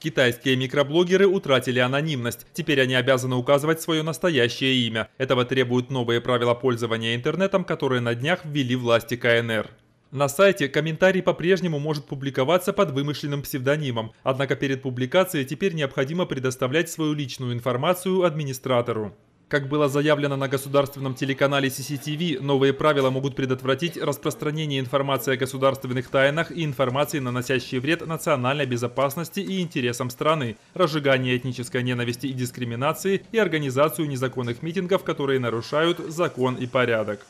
Китайские микроблогеры утратили анонимность. Теперь они обязаны указывать свое настоящее имя. Этого требуют новые правила пользования интернетом, которые на днях ввели власти КНР. На сайте комментарий по-прежнему может публиковаться под вымышленным псевдонимом, однако перед публикацией теперь необходимо предоставлять свою личную информацию администратору. Как было заявлено на государственном телеканале CCTV, новые правила могут предотвратить распространение информации о государственных тайнах и информации, наносящей вред национальной безопасности и интересам страны, разжигание этнической ненависти и дискриминации и организацию незаконных митингов, которые нарушают закон и порядок.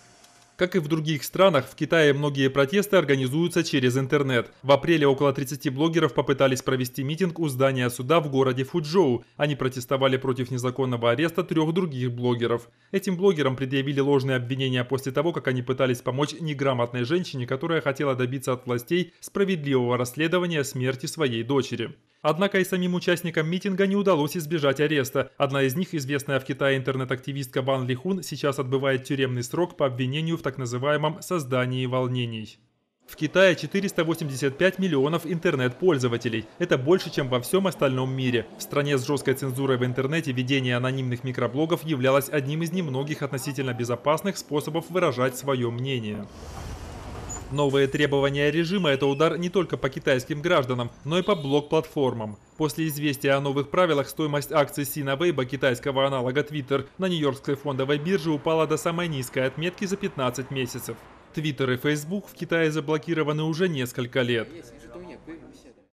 Как и в других странах, в Китае многие протесты организуются через интернет. В апреле около 30 блогеров попытались провести митинг у здания суда в городе Фуджоу. Они протестовали против незаконного ареста трех других блогеров. Этим блогерам предъявили ложные обвинения после того, как они пытались помочь неграмотной женщине, которая хотела добиться от властей справедливого расследования смерти своей дочери. Однако и самим участникам митинга не удалось избежать ареста. Одна из них, известная в Китае интернет-активистка Ван Лихун, сейчас отбывает тюремный срок по обвинению в так называемом «создании волнений». В Китае 485 миллионов интернет-пользователей. Это больше, чем во всем остальном мире. В стране с жесткой цензурой в интернете ведение анонимных микроблогов являлось одним из немногих относительно безопасных способов выражать свое мнение. Новые требования режима – это удар не только по китайским гражданам, но и по блок-платформам. После известия о новых правилах стоимость акций Синавейба, китайского аналога Twitter, на Нью-Йоркской фондовой бирже упала до самой низкой отметки за 15 месяцев. Твиттер и Фейсбук в Китае заблокированы уже несколько лет.